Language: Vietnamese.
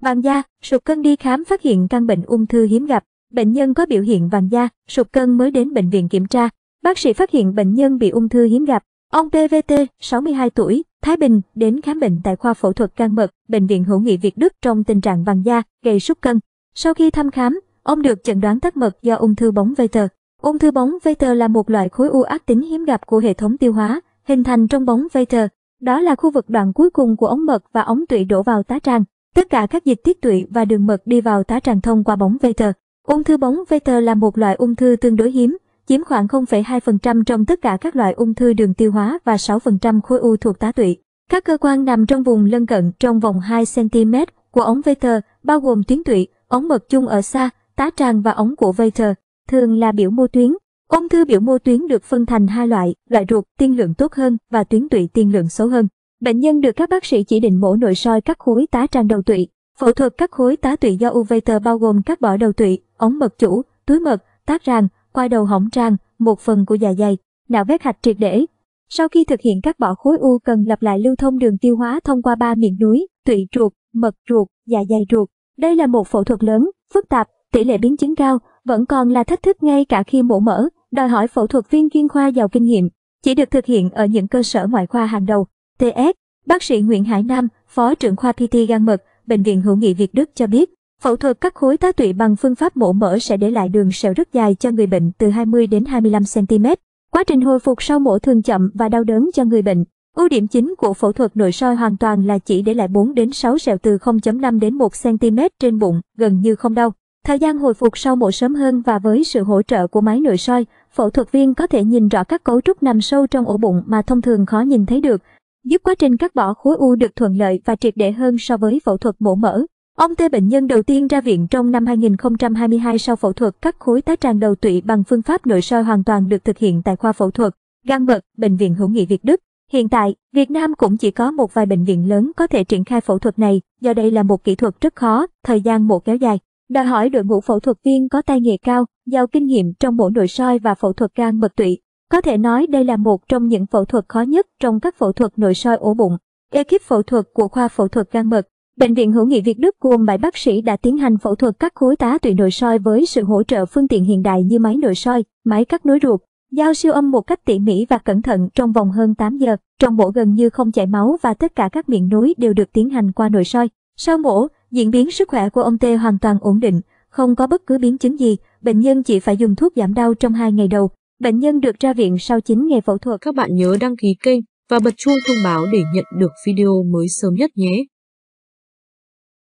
Vàng da, sụt cân đi khám phát hiện căn bệnh ung thư hiếm gặp. Bệnh nhân có biểu hiện vàng da, sụt cân mới đến bệnh viện kiểm tra. Bác sĩ phát hiện bệnh nhân bị ung thư hiếm gặp. Ông PVT, 62 tuổi, Thái Bình, đến khám bệnh tại khoa phẫu thuật can mật, Bệnh viện hữu nghị Việt Đức trong tình trạng vàng da, gây sút cân. Sau khi thăm khám, ông được chẩn đoán tắc mật do ung thư bóng vây tờ. Ung thư bóng vây tờ là một loại khối u ác tính hiếm gặp của hệ thống tiêu hóa, hình thành trong bóng vây tờ. Đó là khu vực đoạn cuối cùng của ống mật và ống tụy đổ vào tá tràng. Tất cả các dịch tiết tụy và đường mật đi vào tá tràng thông qua bóng Veter. Ung thư bóng Veter là một loại ung thư tương đối hiếm, chiếm khoảng 0,2% trong tất cả các loại ung thư đường tiêu hóa và 6% khối u thuộc tá tụy. Các cơ quan nằm trong vùng lân cận trong vòng 2 cm của ống Veter bao gồm tuyến tụy, ống mật chung ở xa, tá tràng và ống của Veter, thường là biểu mô tuyến. Ung thư biểu mô tuyến được phân thành hai loại, loại ruột tiên lượng tốt hơn và tuyến tụy tiên lượng xấu hơn. Bệnh nhân được các bác sĩ chỉ định mổ nội soi các khối tá tràng đầu tụy. Phẫu thuật các khối tá tụy do UV tờ bao gồm các bỏ đầu tụy, ống mật chủ, túi mật, tác ràng, qua đầu hỏng tràng, một phần của dạ dày, nạo vét hạch triệt để. Sau khi thực hiện các bỏ khối u cần lặp lại lưu thông đường tiêu hóa thông qua ba miệng núi, tụy ruột, mật ruột, dạ dày ruột. Đây là một phẫu thuật lớn, phức tạp, tỷ lệ biến chứng cao, vẫn còn là thách thức ngay cả khi mổ mở, đòi hỏi phẫu thuật viên chuyên khoa giàu kinh nghiệm, chỉ được thực hiện ở những cơ sở ngoại khoa hàng đầu. TS, bác sĩ Nguyễn Hải Nam, phó trưởng khoa PT gan mật, bệnh viện Hữu nghị Việt Đức cho biết, phẫu thuật cắt khối tá tụy bằng phương pháp mổ mở sẽ để lại đường sẹo rất dài cho người bệnh từ 20 đến 25 cm. Quá trình hồi phục sau mổ thường chậm và đau đớn cho người bệnh. Ưu điểm chính của phẫu thuật nội soi hoàn toàn là chỉ để lại 4 đến 6 sẹo từ 0.5 đến 1 cm trên bụng, gần như không đau. Thời gian hồi phục sau mổ sớm hơn và với sự hỗ trợ của máy nội soi, phẫu thuật viên có thể nhìn rõ các cấu trúc nằm sâu trong ổ bụng mà thông thường khó nhìn thấy được, giúp quá trình cắt bỏ khối u được thuận lợi và triệt để hơn so với phẫu thuật mổ mở. Ông T bệnh nhân đầu tiên ra viện trong năm 2022 sau phẫu thuật cắt khối tá tràng đầu tụy bằng phương pháp nội soi hoàn toàn được thực hiện tại khoa phẫu thuật gan mật, bệnh viện hữu nghị Việt Đức. Hiện tại, Việt Nam cũng chỉ có một vài bệnh viện lớn có thể triển khai phẫu thuật này, do đây là một kỹ thuật rất khó, thời gian mổ kéo dài. Đòi hỏi đội ngũ phẫu thuật viên có tay nghề cao, giàu kinh nghiệm trong mổ nội soi và phẫu thuật gan mật tụy. Có thể nói đây là một trong những phẫu thuật khó nhất trong các phẫu thuật nội soi ổ bụng. Ekip phẫu thuật của khoa phẫu thuật gan mật, Bệnh viện hữu nghị Việt Đức gồm 7 bác sĩ đã tiến hành phẫu thuật các khối tá tụy nội soi với sự hỗ trợ phương tiện hiện đại như máy nội soi, máy cắt nối ruột, dao siêu âm một cách tỉ mỉ và cẩn thận trong vòng hơn 8 giờ. Trong mổ gần như không chảy máu và tất cả các miệng núi đều được tiến hành qua nội soi. Sau mổ, diễn biến sức khỏe của ông T hoàn toàn ổn định, không có bất cứ biến chứng gì, bệnh nhân chỉ phải dùng thuốc giảm đau trong 2 ngày đầu. Bệnh nhân được ra viện sau 9 ngày phẫu thuật. Các bạn nhớ đăng ký kênh và bật chuông thông báo để nhận được video mới sớm nhất nhé.